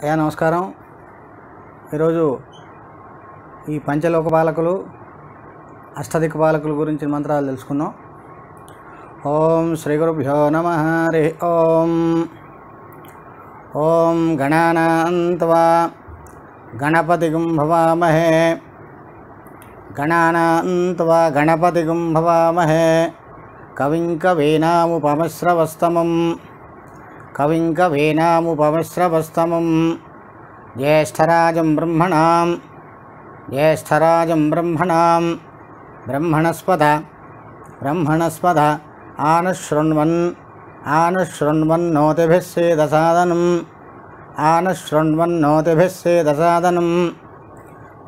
అయ్యా నమస్కారం ఈరోజు ఈ పంచలోక పాలకులు అష్టదిక్ బాలకుల గురించి మంత్రాలు తెలుసుకున్నాం ఓం శ్రీ గురుభ్యో నమ హరి ఓం ఓం గణానాంత్వా గణపతి గుంభవామహే గణానాంతవా గణపతి గుంభవామహే కవిం కవీనాముపమశ్రవస్తమం कविं कवीनामुपवश्रवस्तमं ज्येष्ठराजं ब्रह्मणां ज्येष्ठराजं ब्रह्मणां ब्रह्मणस्पद ब्रह्मणस्पद आनुशृण्वन् सेदसादनम् आनुशृण्वन्नोतिभिः सेदसादनं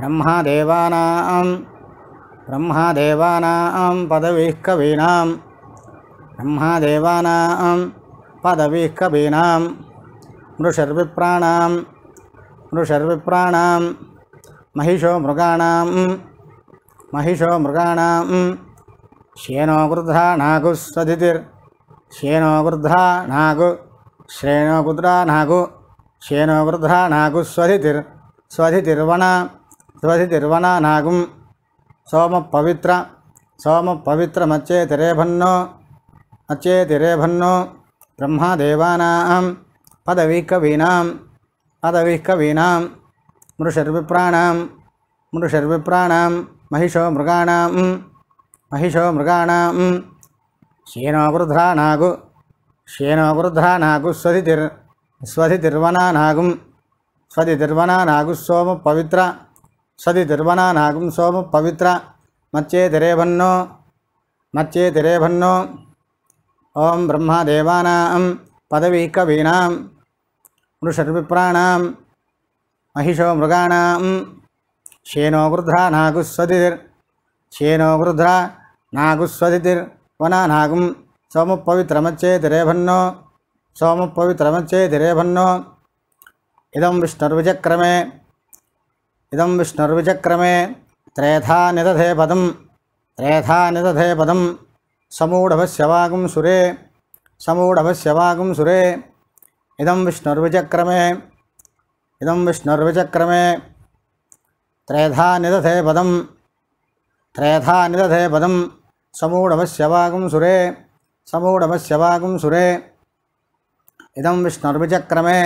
ब्रह्मादेवानां ब्रह्मादेवानां पदवीः कवीनां ब्रह्मादेवानां పదవిః కవీనాం మృషర్విప్రాణాం మృషర్విప్రాణాం महिषो मृगाणां महिषो मृगाणां श्येनो गृध्रा नागु सदितिर् श्येनो गृध्रा नागु श्रेणो गुद्रा नागु श्येनो गृध्रा नागु स्वधितिर् स्वधितिर्वना स्वधितिर्वना नागुं सोमपवित्र सोमपवित्रमच्चेतिरेभन्नो अच्चेतिरेभन्नो బ్రహ్మదేవానాం పదవీ కవీనా పదవీ కవీనా మృషర్విప్రాణం మృషర్విప్రాణం మహిషో మృగాణం మహిషో మృగాణం శేనో వృధ్రా నాగు శేనో వృధ్రా నాగు స్వధితిర్ స్వధితిర్వనా నాగుం స్వధితిర్వనా నాగు సోమ పవిత్ర స్వధితిర్వనా నాగుం సోమ పవిత్ర మచ్చే తిరేభన్నో మచ్చే తిరేభన్నో ॐ ब्रह्मदेवानां पदवीकवीनां मृषर्विप्राणां महिषो मृगाणां श्येनो गृध्रा नागुस्वतिर् श्येनो गृध्रा नागुस्वतितिर्वनागुं सोमुप्पवित्रमच्येतिरेभन्नो सोमुप्पवित्रमच्चेतिरेभन्नो इदं विष्णुर्विचक्रमे इदं विष्णुर्विचक्रमे त्रेधा निदधे पदं त्रेधा निदधे पदम् సమూఢవశ్యవాగం సురే సమూఢవశ్యవాగం సురే ఇదం విష్ణుర్విచక్రమే ఇదం విష్ణుర్విచక్రమే త్రేధా నిదధే పదం త్రేధా నిదధే పదం సమూఢవశ్యవాగం సురే సమూఢవశ్యవాగం సురే ఇదం విష్ణుర్విచక్రమే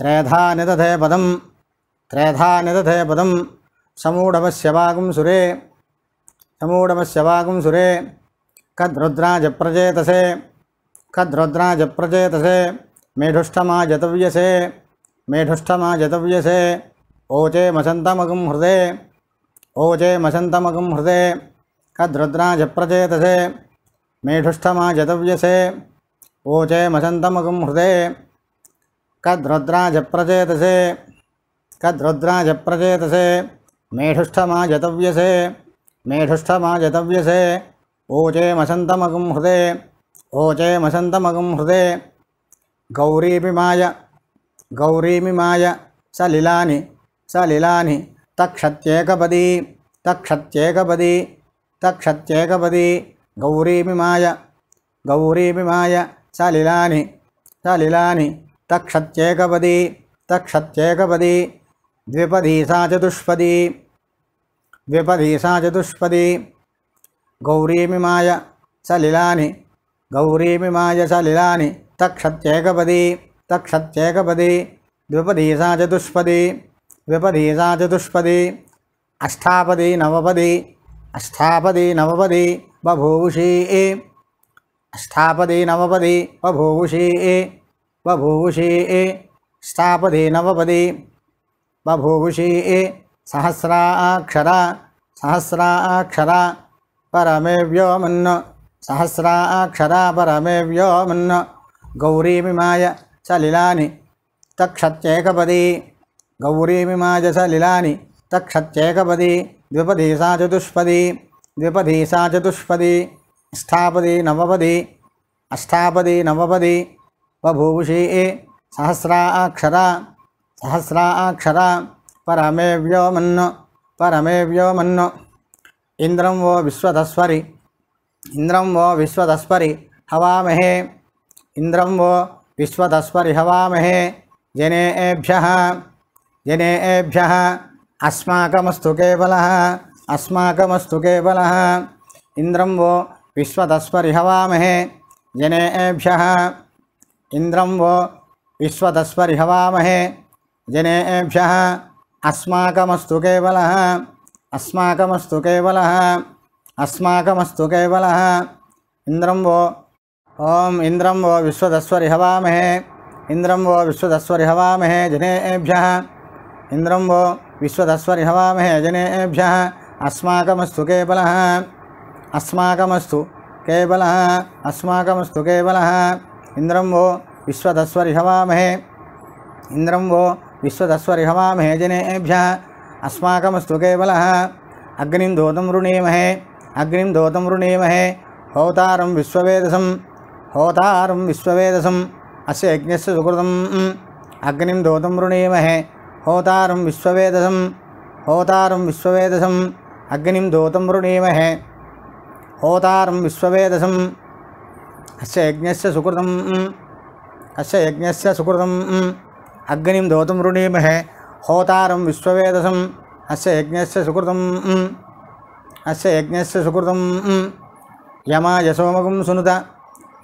త్రేధా నిదధే పదం త్రేధా నిదధే పదం సమూఢవశ్యవాగం సురే సమూఢవశ్యవాగం సురే कद्रुद्राज प्रजेतसे कद्रुद्राज प्रजेतसे मेढुष्टमा जतव्यसे मेढुष्टमा जतव्यसे ओचे मसन्तमगुं हृदे ओचे मसन्तमगुं हृदे कद्रुद्राज प्रजेतसे मेढुष्टमा जतव्यसे ओचे मसन्तमगुं हृदे कद्रुद्राज प्रजेतसे कद्रुद्राज प्रजेतसे मेढुष्ठमा जतव्यसे मेढुष्ठमा जतव्यसे ఓచే మసంతమగం హృదే ఓచే మసంతమగం హృదే గౌరీమి మాయ సలిలాని సలిలాని తక్షత్యేకపదీ తక్షత్యేకపదీ తక్షత్యేకపదీ గౌరీమి మాయ గౌరీమి మాయ సలిలాని సలిలాని తక్షత్యేకపదీ తక్షత్యేకపదీ ద్విపదీ సా చతుష్పదీ ద్విపదీ సా చతుష్పదీ గౌరీమిమాయ సలిలాని గౌరీమిమాయ సలిలాని తక్షత్యేకపది తక్షత్యేకపది ద్విపదీసా చతుష్పది ద్విపదీసా చతుష్పది అష్టాపది నవపది అష్టాపది నవపది బభూషి అష్టాపది నవపది బభూషి బభూషి స్థాపది నవపది బభూషి సహస్రాక్షర సహస్రాక్షర परमेव्योमन् सहस्राक्षरा परमेव्योमन् गौरीमिमाय सलिलानि तक्षत्येकपदी गौरीमिमाय सलिलानि तक्षत्येकपदी द्विपदी सा चतुष्पदी द्विपदी सा चतुष्पदी स्थापदी नवपदी अष्टापदी नवपदी बभूषी सहस्राक्षरा सहस्राक्षरा परमेव्योमन् परमेव्योमन् इंद्रम वो विश्वधस्वरी इंद्रम वो विश्वधस्वरी हवामहे इंद्रम वो विश्वधस्वरी हवामहे जने जनेभ्य जने अस्माकमस्तु केवल अस्माकमस्तु केवल इंद्रम वो विश्वधस्वरी हवामहे जने इंद्रम वो विश्वधस्वरी हवामहे जने एभ्य अस्माकमस्तु केवल अस्माकमस्तु केवलः अस्माकमस्तु केवलः इंद्रम वो ओम इंद्रम वो विश्वस्वरी हवामहे इंद्रम वो विश्वस्वरी हवामहे जनेभ्यः इंद्रम वो विश्वस्वरी हवामहे जनेभ्यः अस्माकमस्तु केवलः अस्माकमस्तु केवलः अस्माकमस्तु केवलः इंद्रम वो विश्वस्वरी हवामहे इंद्रम वो विश्वस्वरी हवामहे जनेभ्यः अस्माकमस्तु केवलः अग्निं धोतं वृणीमहे अग्निं धोतं वृणीमहे होता विश्ववेदसं होता विश्ववेदसम् अस्य यज्ञस्य सुकृतम् वृणीमहे होता विश्ववेदसं होता विश्ववेदसम् अग्निं धोतं वृणीमहे होता विश्ववेदसम् अस्य यज्ञस्य अस्य यज्ञस्य सुकृतम् वृणीमहे హోతారం విశ్వవేదసం అస్య యజ్ఞస్య సుకృతం అస్య యజ్ఞస్య సుకృతం యమాయసోమగుం సునుత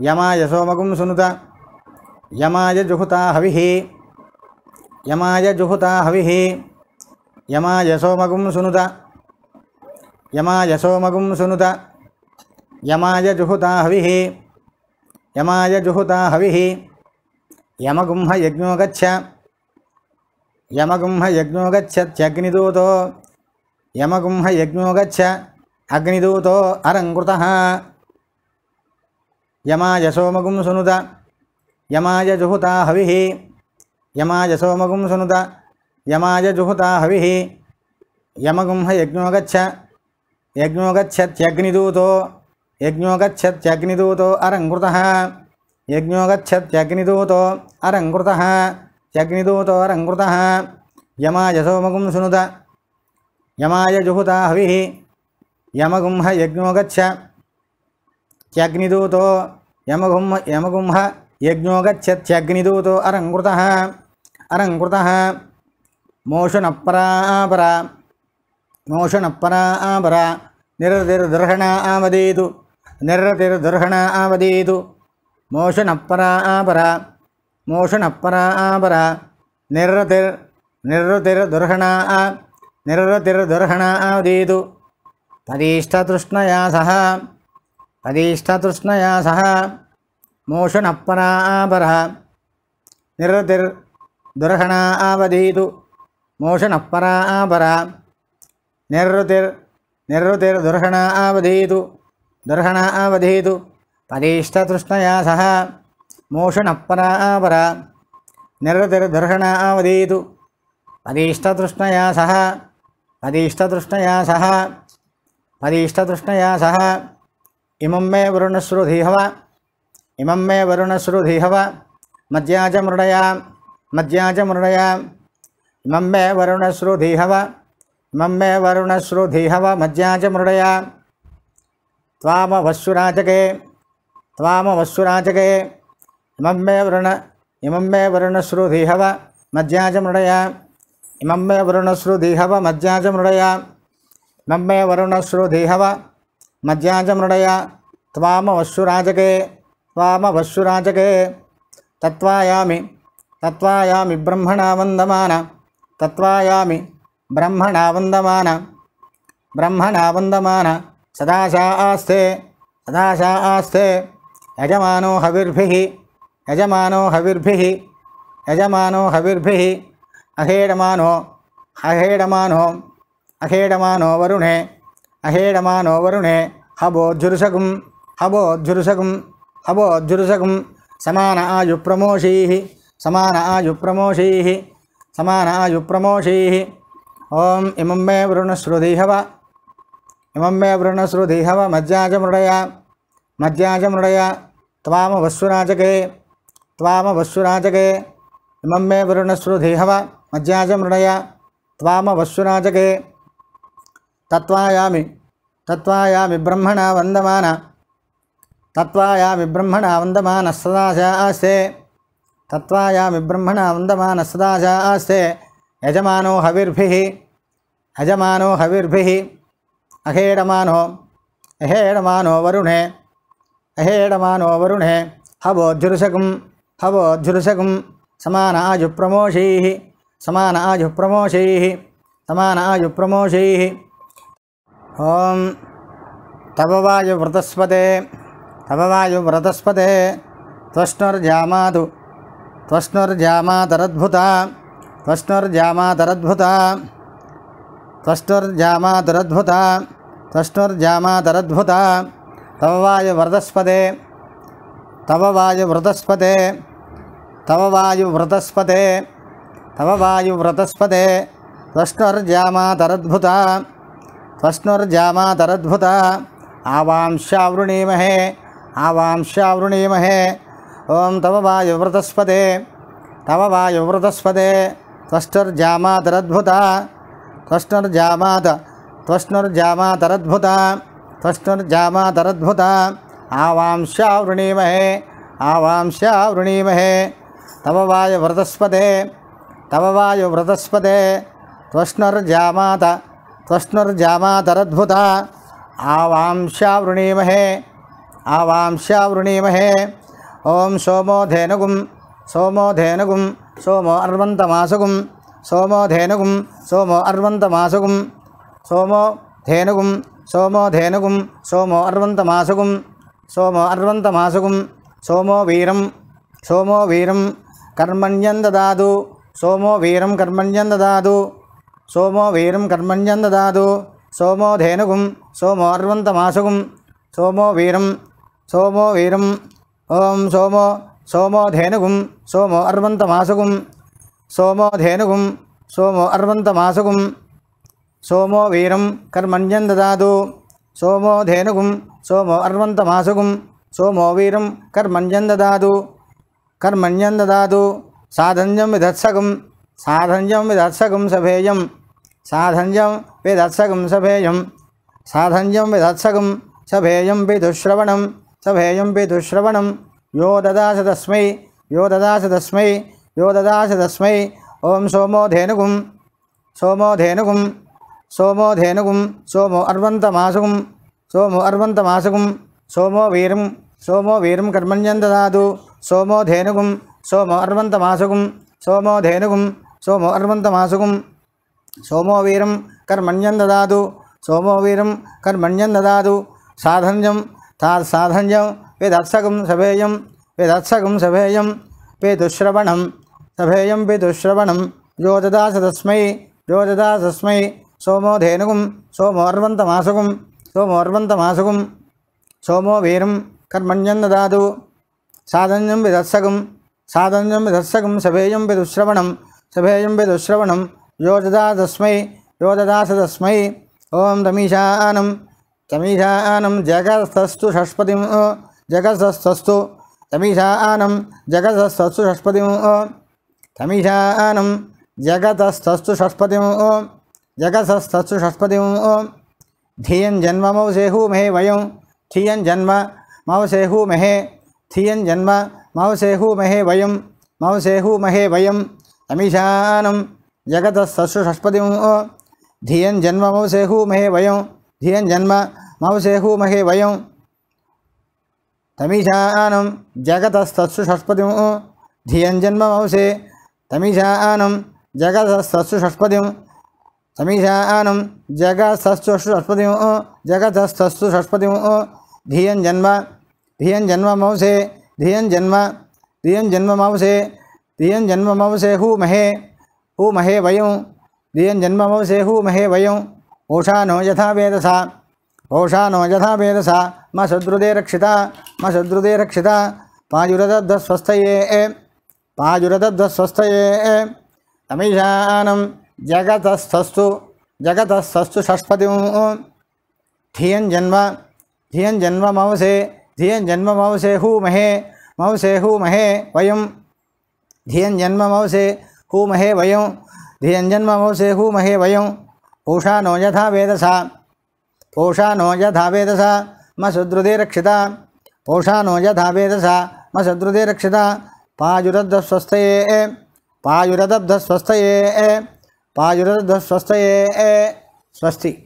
యమాయసోమగుం సునుత యమాయ జుహుత హవిః యమాయ జుహుత హవిః యమాయసోమగుం సునుత యమాయసోమగుం సునుత యమాయ జుహుత హవిః యమాయ జుహుత హవిః యమగుంహ యజ్ఞో గచ్చ यमगुंह यज्ञो गच्छत्यग्निदूतो यमगुंह यज्ञो गच्छ अग्निदूतो अरङ्कृतः यमाय सोमगुं सुनुत यमाय जुहुता हविः यमाय सोमगुं सुनुत यमाय जुहुता हविः यमगुंह यज्ञो गच्छ यज्ञो गच्छत्यग्निदूतो यज्ञो गच्छत्यग्निदूतो अरङ्कृतः यज्ञो गच्छत्यग्निदूतो अरङ्कृतः यग्निदूतोरङ्कृतः यमाय सुनुत यमाय हविः यमगुंह यज्ञो गच्छ त्यग्निदूतो यमगुंह यमगुंह यज्ञो गच्छत्यग्निदूतो अरङ्कृतः अरङ्कृतः मोषुणपरा आपरा मोषुणपरा आपरा निरतिर्दर्हण आवदेतु निरतिर्दर्हण आवदेतु मोषुणपरा आपरा మోషణపరాబర నిర్రతిర్ నిర్రతిర్ దుర్హణ నిర్రతిర్ దుర్హణ ఉదీదు తదీష్టతృష్ణయా సహ తదీష్టతృష్ణయా సహ మోషణపరాబర నిర్రతిర్ దుర్హణా అవదీదు మోషణపరాబర నిర్రుతిర్ నిర్రుతిర్ దుర్హణ అవధీదు దుర్హణ అవధీదు పదీష్టతృష్ణయా సహ మోషణప్పరావర నిరతిర్దర్శనావదేతు పదీష్టతృష్ణయా సహ పదీష్టతృష్ణయా సహ పదీష్టతృష్ణయా సహ ఇమం మే వరుణశ్రుధీహవ ఇమం మే వరుణశ్రుధీహవ మధ్యాజమృడయా మధ్యాజమృడయా ఇమం మే వరుణశ్రుధీహవ ఇమం మే వరుణశ్రుధీహవ మధ్యాజమృడయా త్వామ వస్సురాజగే త్వామ వస్సురాజగే इमे मे वरुण इमं मे वरुणश्रुधिहव मज्जाजमृडय इमं मे वरुणश्रुधिहव मज्जाजमृडय इमं मे वरुणश्रुधिहव मज्जाजमृडय त्वामवश्युराजगे त्वामवश्युराजगे तत्त्वायामि तत्त्वायामि ब्रह्मणा वन्दमान तत्त्वायामि ब्रह्मणा वन्दमान ब्रह्मणा वन्दमान सदाशा आस्ते सदाशा आस्ते यजमानो हविर्भिः యజమానో హవిర్భి యజమానో హవిర్భి అహేడమానో అహేడమానో అహేడమానో వరుణే అహేడమానో వరుణే హబోజ్జురుసగం హబోజ్జురుసగం హబోజ్జురుసగం సమాన ఆయు ప్రమోషీ సమాన ఆయు ప్రమోషీ సమాన ఆయు ప్రమోషీ ఓం ఇమం మే వృణశ్రుతిహవ ఇమం మే వృణశ్రుతిహవ మజ్జాజమృడయ మజ్జాజమృడయ త్వామ వస్సురాజకే त्वाम वस्शुराचके इमं मे वरुणश्रुधे मज्याजमृणय मज्जाजमृणय त्वाम वस्वराचके तत्त्वायामि ब्रह्मणा वन्दमान तत्त्वायामिब्रह्मण आस्ते तत्त्वायामिब्रह्मण वन्दमान असदाश आसे यजमानो हविर्भिः यजमानो हविर्भिः अहेडमानो अहेडमानो वरुणे अहेडमानो वरुणे हबोधुरुषकुम् आजु अवोद्धुरसगुं समानायुप्रमोषैः समानायुप्रमोषैः समानायुप्रमोषैः ॐ तव वायुव्रतस्पदे तव वायुव्रतस्पदे त्वष्णुर्जामातु त्वष्णुर्जामातरद्भुता त्वष्णुर्जामातरद्भुता त्वष्णुर्जामातरद्भुता त्वष्णुर्जामातरद्भुता तव वायुव्रतस्पदे तव वायुव्रतस्पदे तव वायुव्रतस्पदे तव वायुव्रतस्पदे त्वष्णुर्जामातरद्भुता त्वष्णुर्जामातरद्भुता आवांश्यावृणीमहे आवांश्यावृणीमहे ओं तव वायुव्रतस्पदे तव वायुव्रतस्पदे त्वष्णुर्जामातरद्भुता त्वष्णुर्जामात त्वष्णुर्जामातरद्भुता त्वष्णुर्जामातरद्भुता आवांश्यावृणीमहे आवांश्यावृणीमहे तव वायुव्रतस्पदे तव वायुव्रतस्पदे त्वष्णुर्जामात त्वष्णुर्जामातरद्भुता आवांश्यावृणीमहे आवांश्यावृणीमहे ॐ सोमो धेनुगुं सोमो धेनुगुं सोमो अर्वन्तमासुगुं सोमो धेनुगुं सोमो अर्वन्तमासुगुं सोमो धेनुगुं सोमो धेनुगुं सोमो अर्वन्तमासुगुं సోమో అర్వంతమాసుకం సోమో వీరం సోమో వీరం కర్మణ్యం దాదు సోమో వీరం కర్మణ్యం దాదు సోమో వీరం కర్మణ్యం దాదు సోమో ధేనుగుం సోమో అర్వంతమాసుకం సోమో వీరం సోమో వీరం ఓం సోమో సోమో ధేనుగుం సోమో అర్వంతమాసుకం సోమో ధేనుగుం సోమో అర్వంతమాసుకం సోమో వీరం కర్మణ్యం దాదు సోమో ధేనుగుం సోమో అర్వంతమాసుగుం సోమో వీరం కర్మణ్యం కర్మణ్యందదాదు కర్మణ్యం సాధన్యం విధత్సగం సాధన్యం విధత్సగం సభేయం సాధన్యం విధత్సగం సభేయం సాధన్యం విధత్సగం సభేయం పితుశ్రవణం సభేయం పితుశ్రవణం యో దదాస తస్మై యో దదాస తస్మై యో దదాస తస్మై ఓం సోమో ధేనుగుం సోమో ధేనుగుం సోమో ధేనుగుం సోమో అర్వంతమాసుగుం सोमो सोमोहर्वन्तमासुगं सोमो वीरं सोमो वीरं कर्मण्यन्ददातु सोमो सोमो सोमोहर्वन्तमासुघुं सोमो सोमो सोमोहर्वन्तमासुगुं सोमो वीरं कर्मण्यन्ददातु सोमो वीरं साधन्यं ददातु साधन्यं तात्साधन्यं सभेयं दत्सगुं सभेयं विदत्सगुं सभेयं पे दुश्रवणं सभेयं पि दुश्रवणं व्योददासदस्मै व्योददासदस्मै सोमो धेनुगुं सोमोहर्वन्तमासुगुं సోమోర్వంతమాసుకం సోమో వీరం కర్మణ్యం దాదు సాధన్యం విదత్సకం సాధన్యం విదత్సకం సభేయం విదుశ్రవణం సభేయం విదుశ్రవణం యోదదాదస్మై యోదదాసదస్మై ఓం తమీషానం తమీషానం జగస్తస్థు షష్పతి జగస్తస్థు తమీషానం జగస్తస్థు షష్పతి తమీషానం జగతస్తస్తు షష్పతి జగతస్తస్తు షష్పతి धियन जन्म मऊ सेहु मेह वयं थियन जन्म मऊ सेहु मेहे थियन जन्म मऊ सेहु मेहे वयं मऊ सेहु महे वयं अमीशानं जगत सशुषष्पतिं धियन जन्म मऊ सेहु मेहे वयं धियन जन्म मऊ सेहु महे वयं तमीशानं जगतस्तत्सु षष्पतिं धियञ्जन्मवंसे तमीशानं जगतस्तत्सु षष्पतिं समीशान जगत्सत्सु षष्पति जगतस्तस्तु षष्पति धियं जन्म धियं जन्म मौसे धियं जन्म धियं जन्म मौसे जन्म मौसे महे हू महे वयं धियं जन्म मौसे हु महे वयं ओषा नो यथा वेदसा ओषा नो यथा वेदसा म शद्रुदे रक्षिता म शद्रुदे रक्षिता पायुरदध्वस्वस्थये पायुरदध्वस्वस्थये तमीशानं जगतस्तस्तु जगतस्तस्तु षष्पति धियन जन्म धियन जन्म मवसे धियन जन्म मवसे हु महे मवसे हु महे वयम धियन जन्म मवसे हु महे वयम धियन जन्म मवसे हु महे वयम पूषा नो यथा वेदसा पूषा नो यथा वेदसा म सुद्रुदे रक्षिता पूषा नो यथा वेदसा म सुद्रुदे रक्षिता पायुरद्ध स्वस्थये पाँच तो दस स्वस्थ स्वस्ति